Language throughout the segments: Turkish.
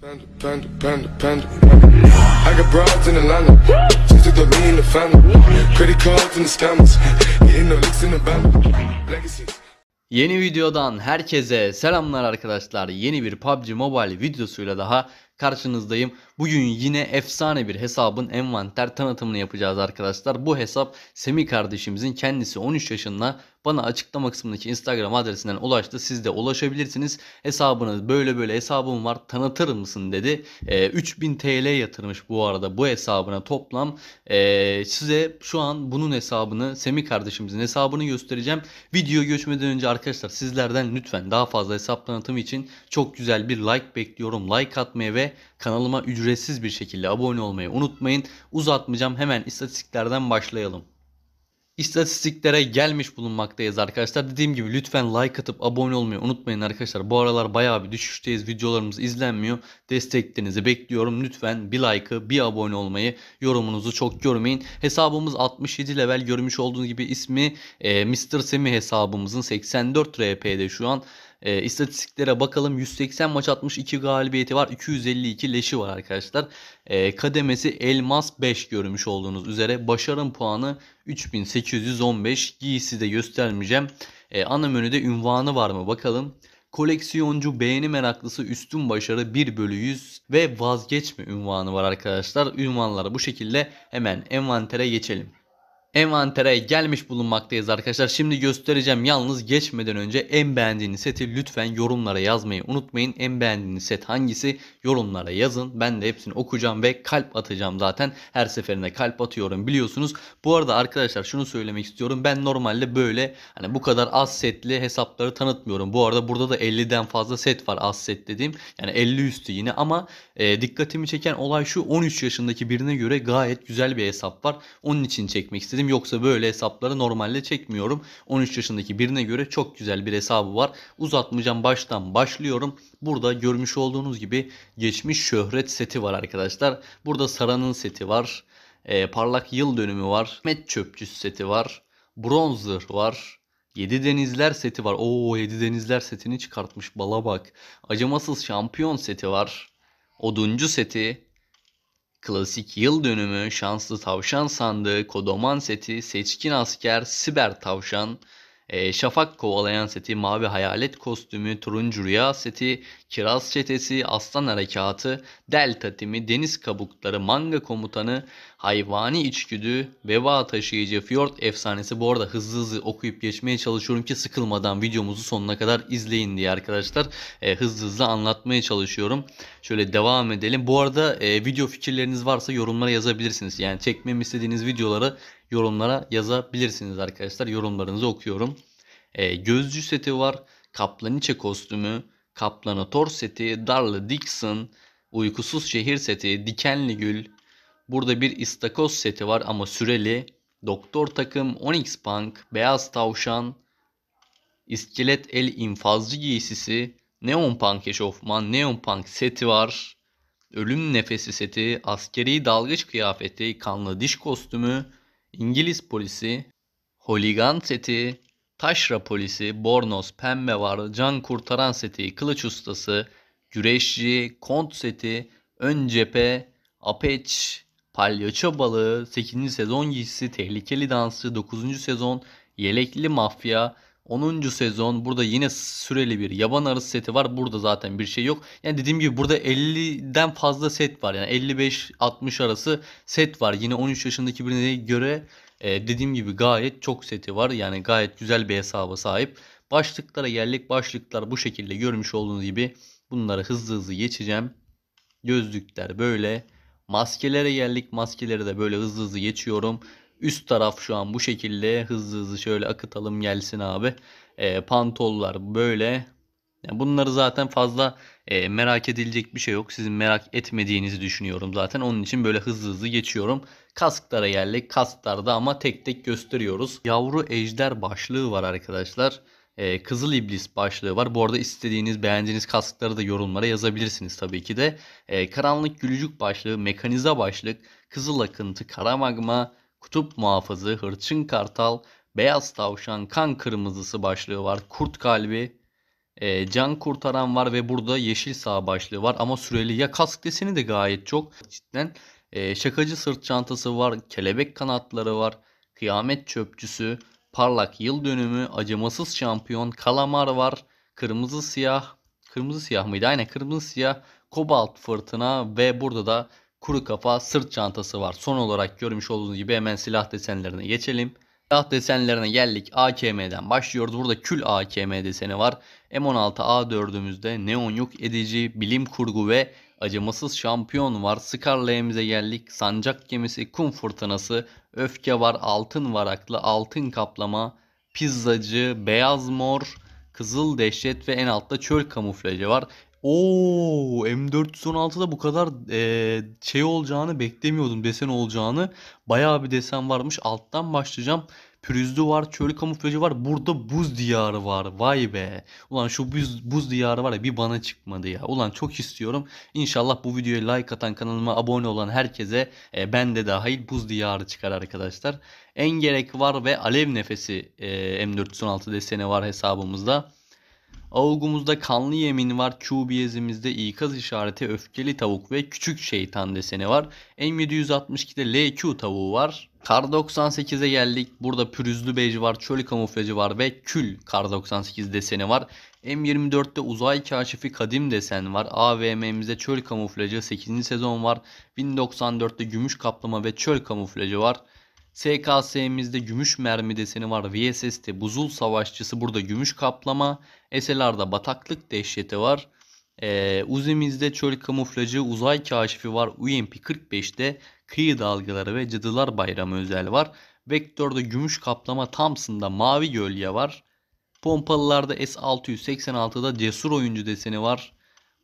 Panda, panda, panda, panda. I got broads in Atlanta. Just to throw me the family. Credit cards in the scammers. Getting no licks in the band. Legacies. Yeni videodan herkese selamlar arkadaşlar. Yeni bir PUBG Mobile videosuyla daha karşınızdayım. Bugün yine efsane bir hesabın envanter tanıtımını yapacağız arkadaşlar. Bu hesap Semi kardeşimizin kendisi 13 yaşında bana açıklama kısmındaki Instagram adresinden ulaştı. Siz de ulaşabilirsiniz. Hesabınız böyle böyle hesabım var tanıtır mısın dedi. E, 3000 TL yatırmış bu arada bu hesabına toplam. E, size şu an bunun hesabını Semi kardeşimizin hesabını göstereceğim. Video geçmeden önce arkadaşlar sizlerden lütfen daha fazla hesap tanıtımı için çok güzel bir like bekliyorum. Like atmaya ve kanalıma ücretsiz bir şekilde abone olmayı unutmayın. Uzatmayacağım hemen istatistiklerden başlayalım. İstatistiklere gelmiş bulunmaktayız arkadaşlar. Dediğim gibi lütfen like atıp abone olmayı unutmayın arkadaşlar. Bu aralar bayağı bir düşüşteyiz. Videolarımız izlenmiyor. Desteklerinizi bekliyorum. Lütfen bir like'ı, bir abone olmayı, yorumunuzu çok görmeyin. Hesabımız 67 level görmüş olduğunuz gibi ismi e, Mr. Semi hesabımızın 84 RP'de şu an. E, istatistiklere bakalım 180 maç atmış 2 galibiyeti var 252 leşi var arkadaşlar. E, kademesi elmas 5 görmüş olduğunuz üzere başarım puanı 3815 giysi de göstermeyeceğim. E, ana menüde ünvanı var mı bakalım. Koleksiyoncu beğeni meraklısı üstün başarı 1 bölü 100 ve vazgeçme ünvanı var arkadaşlar. Ünvanları bu şekilde hemen envantere geçelim envantere gelmiş bulunmaktayız arkadaşlar. Şimdi göstereceğim yalnız geçmeden önce en beğendiğiniz seti lütfen yorumlara yazmayı unutmayın. En beğendiğiniz set hangisi yorumlara yazın. Ben de hepsini okuyacağım ve kalp atacağım zaten. Her seferinde kalp atıyorum biliyorsunuz. Bu arada arkadaşlar şunu söylemek istiyorum. Ben normalde böyle hani bu kadar az setli hesapları tanıtmıyorum. Bu arada burada da 50'den fazla set var az set dediğim. Yani 50 üstü yine ama e, dikkatimi çeken olay şu 13 yaşındaki birine göre gayet güzel bir hesap var. Onun için çekmek istedim istedim. Yoksa böyle hesapları normalde çekmiyorum. 13 yaşındaki birine göre çok güzel bir hesabı var. Uzatmayacağım baştan başlıyorum. Burada görmüş olduğunuz gibi geçmiş şöhret seti var arkadaşlar. Burada Sara'nın seti var. E, parlak yıl dönümü var. Met çöpçüsü seti var. Bronzer var. 7 Denizler seti var. Oo 7 Denizler setini çıkartmış bala bak. Acımasız Şampiyon seti var. Oduncu seti. Klasik yıl dönümü, şanslı tavşan sandığı, kodoman seti, seçkin asker, siber tavşan, e, şafak kovalayan seti, mavi hayalet kostümü, turuncu rüya seti, kiraz çetesi, aslan harekatı, delta timi, deniz kabukları, manga komutanı, hayvani içgüdü, veba taşıyıcı Fjord efsanesi bu arada hızlı hızlı okuyup geçmeye çalışıyorum ki sıkılmadan videomuzu sonuna kadar izleyin diye arkadaşlar e, hızlı hızlı anlatmaya çalışıyorum. Şöyle devam edelim. Bu arada e, video fikirleriniz varsa yorumlara yazabilirsiniz. Yani çekmemi istediğiniz videoları yorumlara yazabilirsiniz arkadaşlar. Yorumlarınızı okuyorum. E, gözcü seti var. Kaplaniçe kostümü, Kaplanator seti, Darla Dixon, Uykusuz Şehir seti, Dikenli Gül, Burada bir istakoz seti var ama süreli. Doktor takım, Onyx Punk, Beyaz Tavşan, İskelet El infazcı giysisi, Neon Punk eşofman, Neon Punk seti var. Ölüm nefesi seti, askeri dalgıç kıyafeti, kanlı diş kostümü, İngiliz polisi, holigan seti, taşra polisi, bornoz pembe var, can kurtaran seti, kılıç ustası, güreşçi, kont seti, ön cephe, apeç, Palyaço Balığı, 8. sezon giysisi, Tehlikeli Dansı, 9. sezon Yelekli Mafya, 10. sezon burada yine süreli bir yaban arısı seti var. Burada zaten bir şey yok. Yani dediğim gibi burada 50'den fazla set var. Yani 55-60 arası set var. Yine 13 yaşındaki birine göre e, dediğim gibi gayet çok seti var. Yani gayet güzel bir hesaba sahip. Başlıklara geldik. Başlıklar bu şekilde görmüş olduğunuz gibi. Bunları hızlı hızlı geçeceğim. Gözlükler böyle. Maskelere geldik. Maskeleri de böyle hızlı hızlı geçiyorum. Üst taraf şu an bu şekilde. Hızlı hızlı şöyle akıtalım gelsin abi. E, pantollar böyle. Yani bunları zaten fazla e, merak edilecek bir şey yok. Sizin merak etmediğinizi düşünüyorum zaten. Onun için böyle hızlı hızlı geçiyorum. Kasklara geldik. Kasklarda ama tek tek gösteriyoruz. Yavru ejder başlığı var arkadaşlar. Ee, Kızıl İblis başlığı var. Bu arada istediğiniz beğendiğiniz kaskları da yorumlara yazabilirsiniz tabii ki de. Ee, Karanlık Gülücük başlığı, Mekanize başlık, Kızıl Akıntı, Kara Magma, Kutup Muhafızı, Hırçın Kartal, Beyaz Tavşan, Kan Kırmızısı başlığı var. Kurt Kalbi, ee, Can Kurtaran var ve burada Yeşil Sağ başlığı var. Ama süreli ya kask deseni de gayet çok. Cidden şakacı sırt çantası var, kelebek kanatları var, kıyamet çöpçüsü, parlak yıl dönümü, acımasız şampiyon, kalamar var, kırmızı siyah, kırmızı siyah mıydı? Aynen kırmızı siyah, kobalt fırtına ve burada da kuru kafa sırt çantası var. Son olarak görmüş olduğunuz gibi hemen silah desenlerine geçelim. Silah desenlerine geldik. AKM'den başlıyoruz. Burada kül AKM deseni var. M16A4'ümüzde neon yük edici, bilim kurgu ve Acımasız şampiyon var, Scarlet'imize geldik. Sancak gemisi, kum fırtınası, öfke var, altın varaklı, altın kaplama, pizzacı, beyaz mor, kızıl dehşet ve en altta çöl kamuflajı var. Ooo, M416'da bu kadar e, şey olacağını beklemiyordum. Desen olacağını. Bayağı bir desen varmış. Alttan başlayacağım. Pürüzlü var, çöl kamuflajı var. Burada buz diyarı var. Vay be. Ulan şu buz, buz diyarı var ya bir bana çıkmadı ya. Ulan çok istiyorum. İnşallah bu videoya like atan kanalıma abone olan herkese e, ben de dahil buz diyarı çıkar arkadaşlar. En gerek var ve alev nefesi e, M416 deseni var hesabımızda. Avugumuzda kanlı yemin var. QBS'imizde ikaz işareti, öfkeli tavuk ve küçük şeytan deseni var. M762'de LQ tavuğu var. Kar 98'e geldik. Burada pürüzlü bej var, çöl kamuflajı var ve kül Kar 98 deseni var. M24'te uzay kaşifi kadim desen var. AVM'mizde çöl kamuflajı 8. sezon var. 1094'te gümüş kaplama ve çöl kamuflajı var. SKS'mizde gümüş mermi deseni var. VSS'te buzul savaşçısı burada gümüş kaplama. SLR'da bataklık dehşeti var. Ee, Uzi'mizde çöl kamuflajı, uzay kaşifi var. UMP 45'te kıyı dalgaları ve cadılar bayramı özel var. Vektör'de gümüş kaplama Thompson'da mavi gölge var. Pompalılarda S686'da cesur oyuncu deseni var.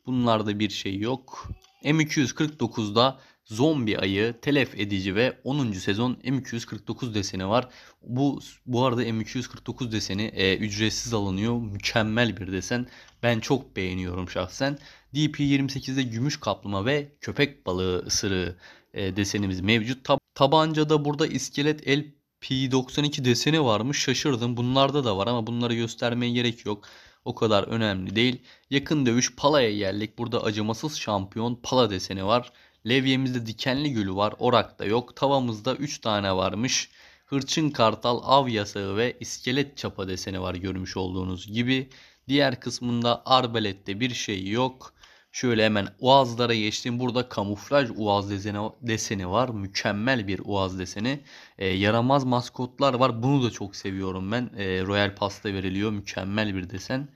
Bunlarda bir şey yok. M249'da zombi ayı, telef edici ve 10. sezon M249 deseni var. Bu bu arada M249 deseni e, ücretsiz alınıyor. Mükemmel bir desen. Ben çok beğeniyorum şahsen. DP28'de gümüş kaplama ve köpek balığı ısırığı e, desenimiz mevcut. Tab tabancada burada iskelet el P92 deseni varmış. Şaşırdım. Bunlarda da var ama bunları göstermeye gerek yok o kadar önemli değil. Yakın dövüş Pala'ya yerlik. Burada acımasız şampiyon Pala deseni var. Levyemizde dikenli gülü var. Orak'ta yok. Tavamızda 3 tane varmış. Hırçın kartal av yasağı ve iskelet çapa deseni var görmüş olduğunuz gibi. Diğer kısmında arbelette bir şey yok. Şöyle hemen uazlara geçtim. Burada kamuflaj uaz deseni, deseni var. Mükemmel bir uaz deseni. E, yaramaz maskotlar var. Bunu da çok seviyorum ben. E, Royal pasta veriliyor. Mükemmel bir desen.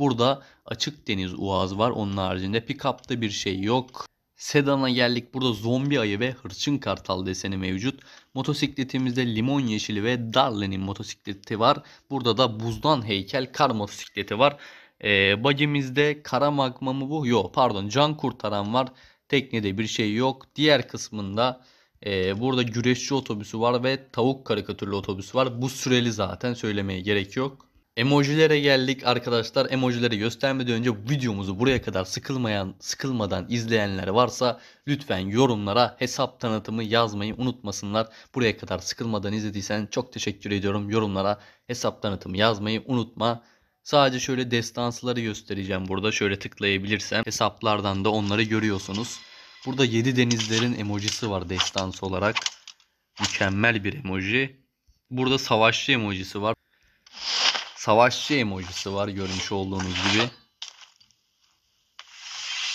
Burada açık deniz uaz var. Onun haricinde pick-up'ta bir şey yok. Sedana geldik. Burada zombi ayı ve hırçın kartal deseni mevcut. Motosikletimizde limon yeşili ve Darlin'in motosikleti var. Burada da buzdan heykel kar motosikleti var. Ee, bagimizde kara magma mı bu? Yok pardon can kurtaran var. Teknede bir şey yok. Diğer kısmında e, burada güreşçi otobüsü var ve tavuk karikatürlü otobüsü var. Bu süreli zaten söylemeye gerek yok. Emojilere geldik arkadaşlar. Emojileri göstermeden önce videomuzu buraya kadar sıkılmayan, sıkılmadan izleyenler varsa lütfen yorumlara hesap tanıtımı yazmayı unutmasınlar. Buraya kadar sıkılmadan izlediysen çok teşekkür ediyorum. Yorumlara hesap tanıtımı yazmayı unutma. Sadece şöyle destansları göstereceğim burada. Şöyle tıklayabilirsem hesaplardan da onları görüyorsunuz. Burada 7 denizlerin emojisi var destansı olarak. Mükemmel bir emoji. Burada savaşçı emojisi var savaşçı emojisi var görmüş olduğunuz gibi.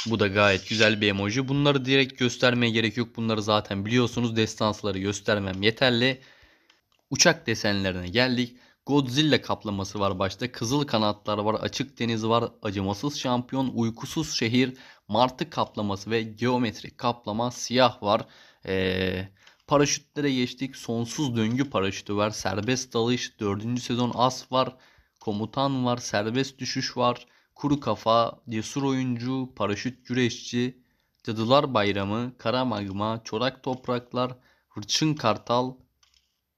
Bu da gayet güzel bir emoji. Bunları direkt göstermeye gerek yok. Bunları zaten biliyorsunuz. Destansları göstermem yeterli. Uçak desenlerine geldik. Godzilla kaplaması var başta. Kızıl kanatlar var. Açık deniz var. Acımasız şampiyon. Uykusuz şehir. Martı kaplaması ve geometrik kaplama siyah var. Ee, paraşütlere geçtik. Sonsuz döngü paraşütü var. Serbest dalış. Dördüncü sezon as var komutan var, serbest düşüş var, kuru kafa, cesur oyuncu, paraşüt güreşçi, cadılar bayramı, kara magma, çorak topraklar, hırçın kartal,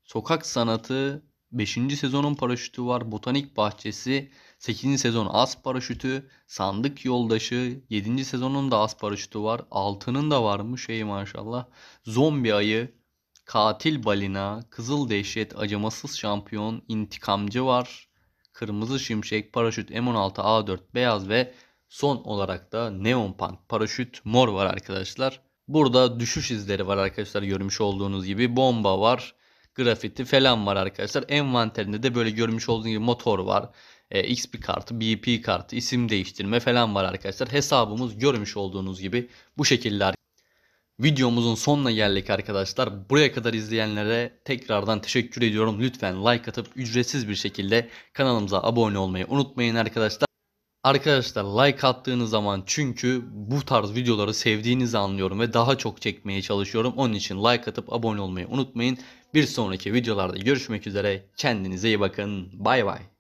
sokak sanatı, 5. sezonun paraşütü var, botanik bahçesi, 8. sezon az paraşütü, sandık yoldaşı, 7. sezonun da az paraşütü var, altının da var mı şey maşallah, zombi ayı, katil balina, kızıl dehşet, acımasız şampiyon, intikamcı var, kırmızı şimşek, paraşüt M16A4 beyaz ve son olarak da neon punk paraşüt mor var arkadaşlar. Burada düşüş izleri var arkadaşlar görmüş olduğunuz gibi. Bomba var, grafiti falan var arkadaşlar. Envanterinde de böyle görmüş olduğunuz gibi motor var. E, XP kartı, BP kartı, isim değiştirme falan var arkadaşlar. Hesabımız görmüş olduğunuz gibi bu şekilde Videomuzun sonuna geldik arkadaşlar. Buraya kadar izleyenlere tekrardan teşekkür ediyorum. Lütfen like atıp ücretsiz bir şekilde kanalımıza abone olmayı unutmayın arkadaşlar. Arkadaşlar like attığınız zaman çünkü bu tarz videoları sevdiğinizi anlıyorum ve daha çok çekmeye çalışıyorum. Onun için like atıp abone olmayı unutmayın. Bir sonraki videolarda görüşmek üzere. Kendinize iyi bakın. Bay bay.